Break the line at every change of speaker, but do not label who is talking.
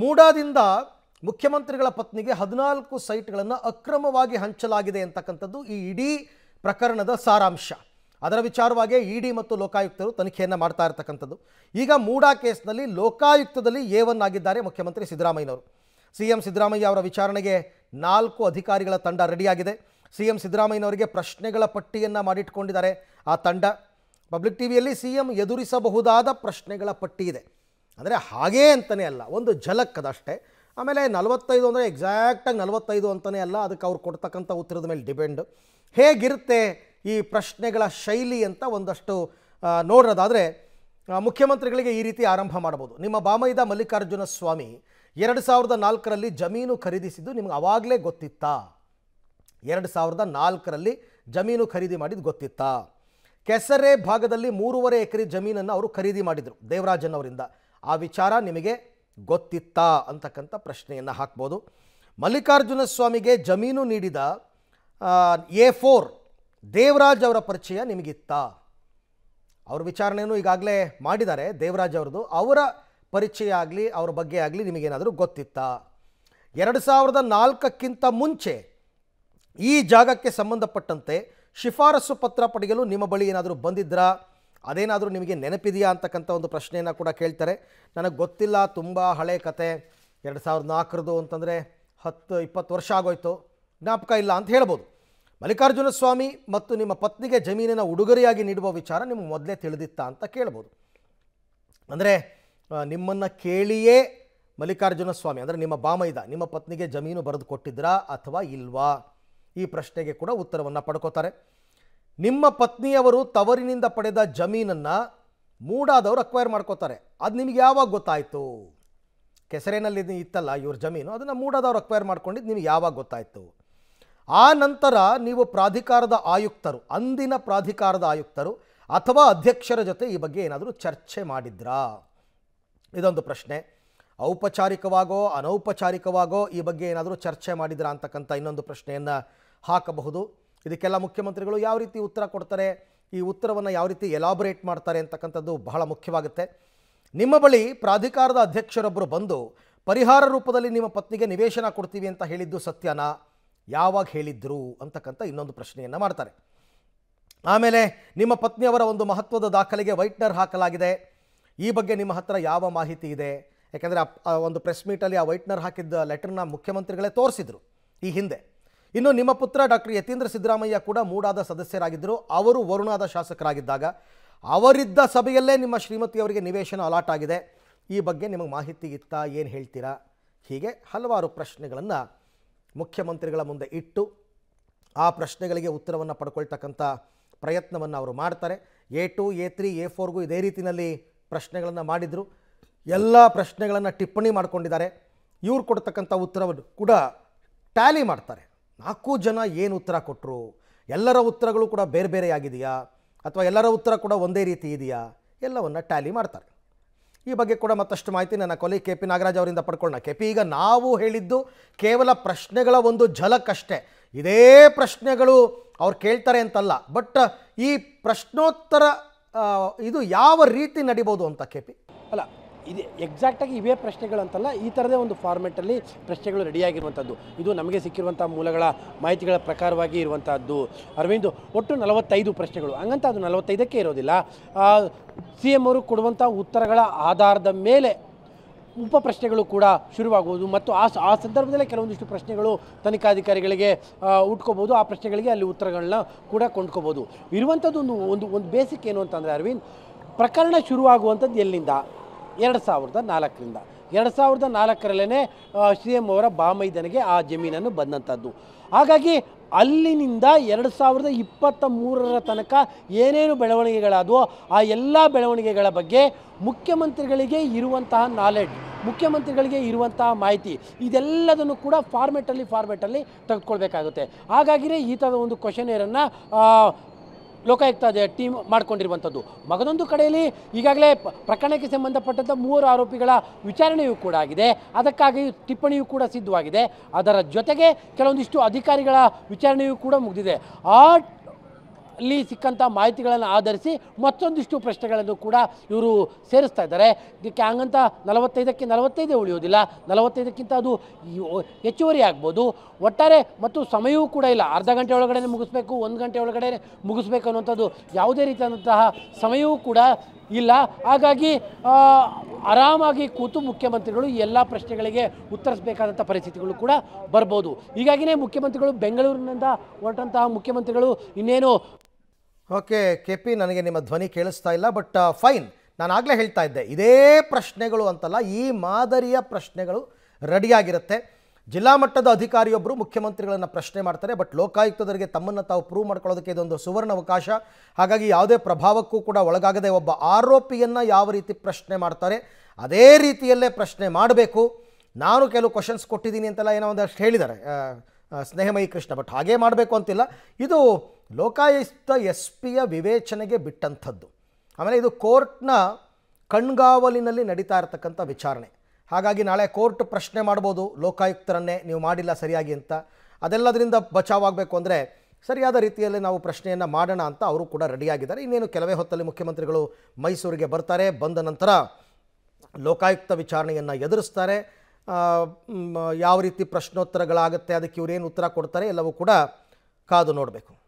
ಮೂಡಾದಿಂದ ಮುಖ್ಯಮಂತ್ರಿಗಳ ಪತ್ನಿಗೆ ಹದಿನಾಲ್ಕು ಸೈಟ್ಗಳನ್ನು ಅಕ್ರಮವಾಗಿ ಹಂಚಲಾಗಿದೆ ಅಂತಕ್ಕಂಥದ್ದು ಈ ಇಡೀ ಪ್ರಕರಣದ ಸಾರಾಂಶ ಅದರ ವಿಚಾರವಾಗಿ ಇಡಿ ಮತ್ತು ಲೋಕಾಯುಕ್ತರು ತನಿಖೆಯನ್ನು ಮಾಡ್ತಾ ಇರತಕ್ಕಂಥದ್ದು ಈಗ ಮೂಡಾ ಕೇಸ್ನಲ್ಲಿ ಲೋಕಾಯುಕ್ತದಲ್ಲಿ ಎ ಒನ್ ಆಗಿದ್ದಾರೆ ಮುಖ್ಯಮಂತ್ರಿ ಸಿದ್ದರಾಮಯ್ಯನವರು ಸಿ ಎಂ ಸಿದ್ದರಾಮಯ್ಯ ಅವರ ವಿಚಾರಣೆಗೆ ನಾಲ್ಕು ಅಧಿಕಾರಿಗಳ ತಂಡ ರೆಡಿಯಾಗಿದೆ ಸಿ ಎಂ ಸಿದ್ದರಾಮಯ್ಯನವರಿಗೆ ಪ್ರಶ್ನೆಗಳ ಪಟ್ಟಿಯನ್ನು ಮಾಡಿಟ್ಕೊಂಡಿದ್ದಾರೆ ಆ ತಂಡ ಪಬ್ಲಿಕ್ ಟಿವಿಯಲ್ಲಿ ಸಿ ಎಂ ಎದುರಿಸಬಹುದಾದ ಪ್ರಶ್ನೆಗಳ ಪಟ್ಟಿ ಇದೆ ಅಂದರೆ ಹಾಗೇ ಅಂತಲೇ ಅಲ್ಲ ಒಂದು ಝಲಕ್ ಅದಷ್ಟೇ ಆಮೇಲೆ ನಲವತ್ತೈದು ಅಂದರೆ ಎಕ್ಸಾಕ್ಟಾಗಿ ನಲವತ್ತೈದು ಅಂತಲೇ ಅಲ್ಲ ಅದಕ್ಕೆ ಅವ್ರು ಕೊಡ್ತಕ್ಕಂಥ ಉತ್ತರದ ಮೇಲೆ ಡಿಪೆಂಡ್ ಹೇಗಿರುತ್ತೆ ಈ ಪ್ರಶ್ನೆಗಳ ಶೈಲಿ ಅಂತ ಒಂದಷ್ಟು ನೋಡೋದಾದರೆ ಮುಖ್ಯಮಂತ್ರಿಗಳಿಗೆ ಈ ರೀತಿ ಆರಂಭ ಮಾಡ್ಬೋದು ನಿಮ್ಮ ಬಾಮೈದ ಮಲ್ಲಿಕಾರ್ಜುನ ಸ್ವಾಮಿ ಎರಡು ಸಾವಿರದ ನಾಲ್ಕರಲ್ಲಿ ಜಮೀನು ಖರೀದಿಸಿದ್ದು ನಿಮ್ಗೆ ಅವಾಗಲೇ ಗೊತ್ತಿತ್ತಾ ಎರಡು ಸಾವಿರದ ನಾಲ್ಕರಲ್ಲಿ ಜಮೀನು ಖರೀದಿ ಮಾಡಿದ್ದು ಗೊತ್ತಿತ್ತಾ ಕೆಸರೆ ಭಾಗದಲ್ಲಿ ಮೂರುವರೆ ಎಕರೆ ಜಮೀನನ್ನು ಅವರು ಖರೀದಿ ಮಾಡಿದರು ದೇವರಾಜನ್ ಅವರಿಂದ ಆ ವಿಚಾರ ನಿಮಗೆ ಗೊತ್ತಿತ್ತಾ ಅಂತಕ್ಕಂಥ ಪ್ರಶ್ನೆಯನ್ನು ಹಾಕ್ಬೋದು ಮಲ್ಲಿಕಾರ್ಜುನ ಸ್ವಾಮಿಗೆ ಜಮೀನು ನೀಡಿದ ಎ ಫೋರ್ ದೇವರಾಜ್ ಅವರ ಪರಿಚಯ ನಿಮಗಿತ್ತ ಅವ್ರ ವಿಚಾರಣೆಯನ್ನು ಈಗಾಗಲೇ ಮಾಡಿದ್ದಾರೆ ದೇವರಾಜ್ ಅವ್ರದ್ದು ಅವರ ಪರಿಚಯ ಆಗಲಿ ಅವ್ರ ಬಗ್ಗೆ ಆಗಲಿ ನಿಮಗೇನಾದರೂ ಗೊತ್ತಿತ್ತಾ ಎರಡು ಸಾವಿರದ ನಾಲ್ಕಕ್ಕಿಂತ ಮುಂಚೆ ಈ ಜಾಗಕ್ಕೆ ಸಂಬಂಧಪಟ್ಟಂತೆ ಶಿಫಾರಸು ಪತ್ರ ಪಡೆಯಲು ನಿಮ್ಮ ಬಳಿ ಏನಾದರೂ ಬಂದಿದ್ರಾ ಅದೇನಾದರೂ ನಿಮಗೆ ನೆನಪಿದೆಯಾ ಅಂತಕ್ಕಂಥ ಒಂದು ಪ್ರಶ್ನೆಯನ್ನು ಕೂಡ ಕೇಳ್ತಾರೆ ನನಗೆ ಗೊತ್ತಿಲ್ಲ ತುಂಬ ಹಳೆ ಕತೆ ಎರಡು ಸಾವಿರದ ನಾಲ್ಕರದು ಅಂತಂದರೆ ಹತ್ತು ಇಪ್ಪತ್ತು ವರ್ಷ ಆಗೋಯ್ತು ಜ್ಞಾಪಕ ಇಲ್ಲ ಅಂತ ಹೇಳ್ಬೋದು ಮಲ್ಲಿಕಾರ್ಜುನ ಸ್ವಾಮಿ ಮತ್ತು ನಿಮ್ಮ ಪತ್ನಿಗೆ ಜಮೀನಿನ ಉಡುಗೊರೆಯಾಗಿ ನೀಡುವ ವಿಚಾರ ನಿಮ್ಗೆ ಮೊದಲೇ ತಿಳಿದಿತ್ತಾ ಅಂತ ಕೇಳ್ಬೋದು ಅಂದರೆ ನಿಮ್ಮನ್ನು ಕೇಳಿಯೇ ಮಲ್ಲಿಕಾರ್ಜುನ ಸ್ವಾಮಿ ಅಂದರೆ ನಿಮ್ಮ ಬಾಮೈದ ನಿಮ್ಮ ಪತ್ನಿಗೆ ಜಮೀನು ಬರೆದು ಕೊಟ್ಟಿದ್ರಾ ಅಥವಾ ಇಲ್ವಾ ಈ ಪ್ರಶ್ನೆಗೆ ಕೂಡ ಉತ್ತರವನ್ನು ಪಡ್ಕೋತಾರೆ ನಿಮ್ಮ ಪತ್ನಿಯವರು ತವರಿನಿಂದ ಪಡೆದ ಜಮೀನನ್ನು ಮೂಡಾದವರು ಅಕ್ವೈರ್ ಮಾಡ್ಕೋತಾರೆ ಅದು ನಿಮಗೆ ಯಾವಾಗ ಗೊತ್ತಾಯಿತು ಕೆಸರೇನಲ್ಲಿ ಇತ್ತಲ್ಲ ಇವ್ರ ಜಮೀನು ಅದನ್ನು ಮೂಡಾದವ್ರು ಅಕ್ವೈರ್ ಮಾಡ್ಕೊಂಡಿದ್ದು ನಿಮ್ಗೆ ಯಾವಾಗ ಗೊತ್ತಾಯಿತು ಆ ನಂತರ ನೀವು ಪ್ರಾಧಿಕಾರದ ಆಯುಕ್ತರು ಅಂದಿನ ಪ್ರಾಧಿಕಾರದ ಆಯುಕ್ತರು ಅಥವಾ ಅಧ್ಯಕ್ಷರ ಜೊತೆ ಈ ಬಗ್ಗೆ ಏನಾದರೂ ಚರ್ಚೆ ಮಾಡಿದ್ರಾ ಇದೊಂದು ಪ್ರಶ್ನೆ ಔಪಚಾರಿಕವಾಗೋ ಅನೌಪಚಾರಿಕವಾಗೋ ಈ ಬಗ್ಗೆ ಏನಾದರೂ ಚರ್ಚೆ ಮಾಡಿದ್ರಾ ಅಂತಕ್ಕಂಥ ಇನ್ನೊಂದು ಪ್ರಶ್ನೆಯನ್ನು ಹಾಕಬಹುದು ಇದಕ್ಕೆಲ್ಲ ಮುಖ್ಯಮಂತ್ರಿಗಳು ಯಾವ ರೀತಿ ಉತ್ತರ ಕೊಡ್ತಾರೆ ಈ ಉತ್ತರವನ್ನು ಯಾವ ರೀತಿ ಎಲಾಬ್ರೇಟ್ ಮಾಡ್ತಾರೆ ಅಂತಕ್ಕಂಥದ್ದು ಬಹಳ ಮುಖ್ಯವಾಗುತ್ತೆ ನಿಮ್ಮ ಬಳಿ ಪ್ರಾಧಿಕಾರದ ಅಧ್ಯಕ್ಷರೊಬ್ಬರು ಬಂದು ಪರಿಹಾರ ರೂಪದಲ್ಲಿ ನಿಮ್ಮ ಪತ್ನಿಗೆ ನಿವೇಶನ ಕೊಡ್ತೀವಿ ಅಂತ ಹೇಳಿದ್ದು ಸತ್ಯನಾ ಯಾವಾಗ ಹೇಳಿದ್ರು ಅಂತಕ್ಕಂಥ ಇನ್ನೊಂದು ಪ್ರಶ್ನೆಯನ್ನು ಮಾಡ್ತಾರೆ ಆಮೇಲೆ ನಿಮ್ಮ ಪತ್ನಿಯವರ ಒಂದು ಮಹತ್ವದ ದಾಖಲೆಗೆ ವೈಟ್ನರ್ ಹಾಕಲಾಗಿದೆ ಈ ಬಗ್ಗೆ ನಿಮ್ಮ ಹತ್ರ ಯಾವ ಮಾಹಿತಿ ಇದೆ ಯಾಕೆಂದರೆ ಆ ಒಂದು ಪ್ರೆಸ್ ಮೀಟಲ್ಲಿ ಆ ವೈಟ್ನರ್ ಹಾಕಿದ್ದ ಲೆಟರ್ನ ಮುಖ್ಯಮಂತ್ರಿಗಳೇ ತೋರಿಸಿದರು ಈ ಹಿಂದೆ ಇನ್ನು ನಿಮ್ಮ ಪುತ್ರ ಡಾಕ್ಟರ್ ಯತೀಂದ್ರ ಸಿದ್ದರಾಮಯ್ಯ ಕೂಡ ಮೂಡಾದ ಸದಸ್ಯರಾಗಿದ್ದರು ಅವರು ವರುಣಾದ ಶಾಸಕರಾಗಿದ್ದಾಗ ಅವರಿದ್ದ ಸಭೆಯಲ್ಲೇ ನಿಮ್ಮ ಶ್ರೀಮತಿಯವರಿಗೆ ನಿವೇಶನ ಅಲಾಟ್ ಆಗಿದೆ ಈ ಬಗ್ಗೆ ನಿಮಗೆ ಮಾಹಿತಿ ಇತ್ತಾ ಏನು ಹೇಳ್ತೀರಾ ಹೀಗೆ ಹಲವಾರು ಪ್ರಶ್ನೆಗಳನ್ನು ಮುಖ್ಯಮಂತ್ರಿಗಳ ಮುಂದೆ ಇಟ್ಟು ಆ ಪ್ರಶ್ನೆಗಳಿಗೆ ಉತ್ತರವನ್ನು ಪಡ್ಕೊಳ್ತಕ್ಕಂಥ ಪ್ರಯತ್ನವನ್ನು ಅವರು ಮಾಡ್ತಾರೆ A two A three A ಫೋರ್ಗೂ ಇದೇ ರೀತಿಯಲ್ಲಿ ಪ್ರಶ್ನೆಗಳನ್ನು ಮಾಡಿದರು ಎಲ್ಲ ಪ್ರಶ್ನೆಗಳನ್ನು ಟಿಪ್ಪಣಿ ಮಾಡಿಕೊಂಡಿದ್ದಾರೆ ಇವ್ರು ಕೊಡ್ತಕ್ಕಂಥ ಉತ್ತರವನ್ನು ಕೂಡ ಟ್ಯಾಲಿ ಮಾಡ್ತಾರೆ ನಾಲ್ಕು ಜನ ಏನು ಉತ್ತರ ಕೊಟ್ಟರು ಎಲ್ಲರ ಉತ್ತರಗಳು ಕೂಡ ಬೇರೆ ಬೇರೆಯಾಗಿದೆಯಾ ಅಥವಾ ಎಲ್ಲರ ಉತ್ತರ ಕೂಡ ಒಂದೇ ರೀತಿ ಇದೆಯಾ ಎಲ್ಲವನ್ನು ಟ್ಯಾಲಿ ಮಾಡ್ತಾರೆ ಈ ಬಗ್ಗೆ ಕೂಡ ಮತ್ತಷ್ಟು ಮಾಹಿತಿ ನನ್ನ ಕೊಲೆ ಕೆ ಪಿ ನಾಗರಾಜ್ ಅವರಿಂದ ಪಡ್ಕೊಳ್ಳೋಣ ಕೆ ಪಿ ಈಗ ನಾವು ಹೇಳಿದ್ದು ಕೇವಲ ಪ್ರಶ್ನೆಗಳ ಒಂದು ಝಲಕ್ಕಷ್ಟೇ ಇದೇ ಪ್ರಶ್ನೆಗಳು ಅವ್ರು ಕೇಳ್ತಾರೆ ಅಂತಲ್ಲ ಬಟ್ ಈ ಪ್ರಶ್ನೋತ್ತರ ಇದು ಯಾವ ರೀತಿ ನಡಿಬೋದು ಅಂತ ಕೆ ಪಿ
ಅಲ್ಲ ಇದು ಎಕ್ಸಾಕ್ಟಾಗಿ ಇವೇ ಪ್ರಶ್ನೆಗಳಂತಲ್ಲ ಈ ಥರದೇ ಒಂದು ಫಾರ್ಮೆಟಲ್ಲಿ ಪ್ರಶ್ನೆಗಳು ರೆಡಿಯಾಗಿರುವಂಥದ್ದು ಇದು ನಮಗೆ ಸಿಕ್ಕಿರುವಂಥ ಮೂಲಗಳ ಮಾಹಿತಿಗಳ ಪ್ರಕಾರವಾಗಿ ಇರುವಂಥದ್ದು ಅರವಿಂದ್ ಒಟ್ಟು ನಲವತ್ತೈದು ಪ್ರಶ್ನೆಗಳು ಹಂಗಂತ ಅದು ನಲವತ್ತೈದಕ್ಕೆ ಇರೋದಿಲ್ಲ ಸಿ ಎಮ್ ಅವರು ಕೊಡುವಂಥ ಉತ್ತರಗಳ ಆಧಾರದ ಮೇಲೆ ಉಪ ಪ್ರಶ್ನೆಗಳು ಕೂಡ ಶುರುವಾಗುವುದು ಮತ್ತು ಆ ಆ ಸಂದರ್ಭದಲ್ಲೇ ಕೆಲವೊಂದಿಷ್ಟು ಪ್ರಶ್ನೆಗಳು ತನಿಖಾಧಿಕಾರಿಗಳಿಗೆ ಉಟ್ಕೋಬೋದು ಆ ಪ್ರಶ್ನೆಗಳಿಗೆ ಅಲ್ಲಿ ಉತ್ತರಗಳನ್ನ ಕೂಡ ಕೊಂಡ್ಕೋಬೋದು ಇರುವಂಥದ್ದು ಒಂದು ಒಂದು ಒಂದು ಬೇಸಿಕ್ ಏನು ಅಂತಂದರೆ ಅರವಿಂದ್ ಪ್ರಕರಣ ಶುರುವಾಗುವಂಥದ್ದು ಎಲ್ಲಿಂದ ಎರಡು ಸಾವಿರದ ನಾಲ್ಕರಿಂದ ಎರಡು ಸಾವಿರದ ನಾಲ್ಕರಲ್ಲೇ ಸಿ ಎಂ ಅವರ ಬಾಮೈದನಿಗೆ ಆ ಜಮೀನನ್ನು ಬಂದಂಥದ್ದು ಹಾಗಾಗಿ ಅಲ್ಲಿನಿಂದ ಎರಡು ಸಾವಿರದ ಇಪ್ಪತ್ತ ಮೂರರ ತನಕ ಏನೇನು ಬೆಳವಣಿಗೆಗಳಾದವೋ ಆ ಎಲ್ಲ ಬೆಳವಣಿಗೆಗಳ ಬಗ್ಗೆ ಮುಖ್ಯಮಂತ್ರಿಗಳಿಗೆ ಇರುವಂತಹ ನಾಲೆಡ್ಜ್ ಮುಖ್ಯಮಂತ್ರಿಗಳಿಗೆ ಇರುವಂತಹ ಮಾಹಿತಿ ಇದೆಲ್ಲದನ್ನು ಕೂಡ ಫಾರ್ಮೆಟಲ್ಲಿ ಫಾರ್ಮೆಟಲ್ಲಿ ತೆಗೆದುಕೊಳ್ಬೇಕಾಗುತ್ತೆ ಹಾಗಾಗಿಯೇ ಈ ಥರದ ಒಂದು ಏರನ್ನು ಲೋಕಾಯುಕ್ತ ಟೀಮ್ ಮಾಡಿಕೊಂಡಿರುವಂಥದ್ದು ಮಗನೊಂದು ಕಡೆಯಲ್ಲಿ ಈಗಾಗಲೇ ಪ್ರಕರಣಕ್ಕೆ ಸಂಬಂಧಪಟ್ಟಂಥ ಮೂವರು ಆರೋಪಿಗಳ ವಿಚಾರಣೆಯೂ ಕೂಡ ಆಗಿದೆ ಅದಕ್ಕಾಗಿ ಟಿಪ್ಪಣಿಯೂ ಕೂಡ ಸಿದ್ಧವಾಗಿದೆ ಅದರ ಜೊತೆಗೆ ಕೆಲವೊಂದಿಷ್ಟು ಅಧಿಕಾರಿಗಳ ವಿಚಾರಣೆಯೂ ಕೂಡ ಮುಗಿದಿದೆ ಆ ಅಲ್ಲಿ ಸಿಕ್ಕಂಥ ಮಾಹಿತಿಗಳನ್ನು ಆಧರಿಸಿ ಮತ್ತೊಂದಿಷ್ಟು ಪ್ರಶ್ನೆಗಳನ್ನು ಕೂಡ ಇವರು ಸೇರಿಸ್ತಾ ಇದ್ದಾರೆ ಇದಕ್ಕೆ ಹಂಗಂತ ನಲವತ್ತೈದಕ್ಕೆ ನಲವತ್ತೈದೇ ಉಳಿಯೋದಿಲ್ಲ ನಲವತ್ತೈದಕ್ಕಿಂತ ಅದು ಹೆಚ್ಚುವರಿ ಆಗ್ಬೋದು ಒಟ್ಟಾರೆ ಮತ್ತು ಸಮಯವೂ ಕೂಡ ಇಲ್ಲ ಅರ್ಧ ಗಂಟೆ ಒಳಗಡೆ ಮುಗಿಸ್ಬೇಕು ಒಂದು ಗಂಟೆ ಒಳಗಡೆ ಮುಗಿಸ್ಬೇಕು ಅನ್ನುವಂಥದ್ದು ಯಾವುದೇ ರೀತಿಯಾದಂತಹ ಸಮಯವೂ ಕೂಡ ಇಲ್ಲ ಹಾಗಾಗಿ ಆರಾಮಾಗಿ ಕೂತು ಮುಖ್ಯಮಂತ್ರಿಗಳು ಎಲ್ಲ ಪ್ರಶ್ನೆಗಳಿಗೆ ಉತ್ತರಿಸಬೇಕಾದಂಥ ಪರಿಸ್ಥಿತಿಗಳು ಕೂಡ ಬರ್ಬೋದು ಹೀಗಾಗಿಯೇ ಮುಖ್ಯಮಂತ್ರಿಗಳು ಬೆಂಗಳೂರಿನಿಂದ ಹೊರಟಂತಹ ಮುಖ್ಯಮಂತ್ರಿಗಳು ಇನ್ನೇನು ಓಕೆ ಕೆ ಪಿ ನನಗೆ ನಿಮ್ಮ ಧ್ವನಿ ಕೇಳಿಸ್ತಾ
ಇಲ್ಲ ಬಟ್ ಫೈನ್ uh, ನಾನು ಆಗಲೇ ಹೇಳ್ತಾ ಇದ್ದೆ ಇದೇ ಪ್ರಶ್ನೆಗಳು ಅಂತಲ್ಲ ಈ ಮಾದರಿಯ ಪ್ರಶ್ನೆಗಳು ರೆಡಿಯಾಗಿರುತ್ತೆ ಜಿಲ್ಲಾ ಮಟ್ಟದ ಅಧಿಕಾರಿಯೊಬ್ಬರು ಮುಖ್ಯಮಂತ್ರಿಗಳನ್ನು ಪ್ರಶ್ನೆ ಮಾಡ್ತಾರೆ ಬಟ್ ಲೋಕಾಯುಕ್ತದವರಿಗೆ ತಮ್ಮನ್ನು ತಾವು ಪ್ರೂವ್ ಮಾಡ್ಕೊಳ್ಳೋದಕ್ಕೆ ಇದೊಂದು ಸುವರ್ಣ ಅವಕಾಶ ಹಾಗಾಗಿ ಯಾವುದೇ ಪ್ರಭಾವಕ್ಕೂ ಕೂಡ ಒಳಗಾಗದೆ ಒಬ್ಬ ಆರೋಪಿಯನ್ನು ಯಾವ ರೀತಿ ಪ್ರಶ್ನೆ ಮಾಡ್ತಾರೆ ಅದೇ ರೀತಿಯಲ್ಲೇ ಪ್ರಶ್ನೆ ಮಾಡಬೇಕು ನಾನು ಕೆಲವು ಕ್ವಶನ್ಸ್ ಕೊಟ್ಟಿದ್ದೀನಿ ಅಂತೆಲ್ಲ ಏನೋ ಒಂದಷ್ಟು ಹೇಳಿದ್ದಾರೆ ಸ್ನೇಹಮಯಿ ಕೃಷ್ಣ ಬಟ್ ಹಾಗೇ ಮಾಡಬೇಕು ಅಂತಿಲ್ಲ ಇದು ಲೋಕಾಯುಕ್ತ ಎಸ್ ಪಿಯ ವಿವೇಚನೆಗೆ ಬಿಟ್ಟಂಥದ್ದು ಆಮೇಲೆ ಇದು ಕೋರ್ಟ್ನ ಕಣ್ಗಾವಲಿನಲ್ಲಿ ನಡೀತಾ ಇರತಕ್ಕಂಥ ವಿಚಾರಣೆ ಹಾಗಾಗಿ ನಾಳೆ ಕೋರ್ಟ್ ಪ್ರಶ್ನೆ ಮಾಡ್ಬೋದು ಲೋಕಾಯುಕ್ತರನ್ನೇ ನೀವು ಮಾಡಿಲ್ಲ ಸರಿಯಾಗಿ ಅಂತ ಅದೆಲ್ಲದರಿಂದ ಬಚಾವಾಗಬೇಕು ಅಂದರೆ ಸರಿಯಾದ ರೀತಿಯಲ್ಲಿ ನಾವು ಪ್ರಶ್ನೆಯನ್ನು ಮಾಡೋಣ ಅಂತ ಅವರು ಕೂಡ ರೆಡಿಯಾಗಿದ್ದಾರೆ ಇನ್ನೇನು ಕೆಲವೇ ಹೊತ್ತಲ್ಲಿ ಮುಖ್ಯಮಂತ್ರಿಗಳು ಮೈಸೂರಿಗೆ ಬರ್ತಾರೆ ಬಂದ ನಂತರ ಲೋಕಾಯುಕ್ತ ವಿಚಾರಣೆಯನ್ನು ಎದುರಿಸ್ತಾರೆ ಯಾವ ರೀತಿ ಪ್ರಶ್ನೋತ್ತರಗಳಾಗುತ್ತೆ ಅದಕ್ಕೆ ಇವರೇನು ಉತ್ತರ ಕೊಡ್ತಾರೆ ಎಲ್ಲವೂ ಕೂಡ ಕಾದು ನೋಡಬೇಕು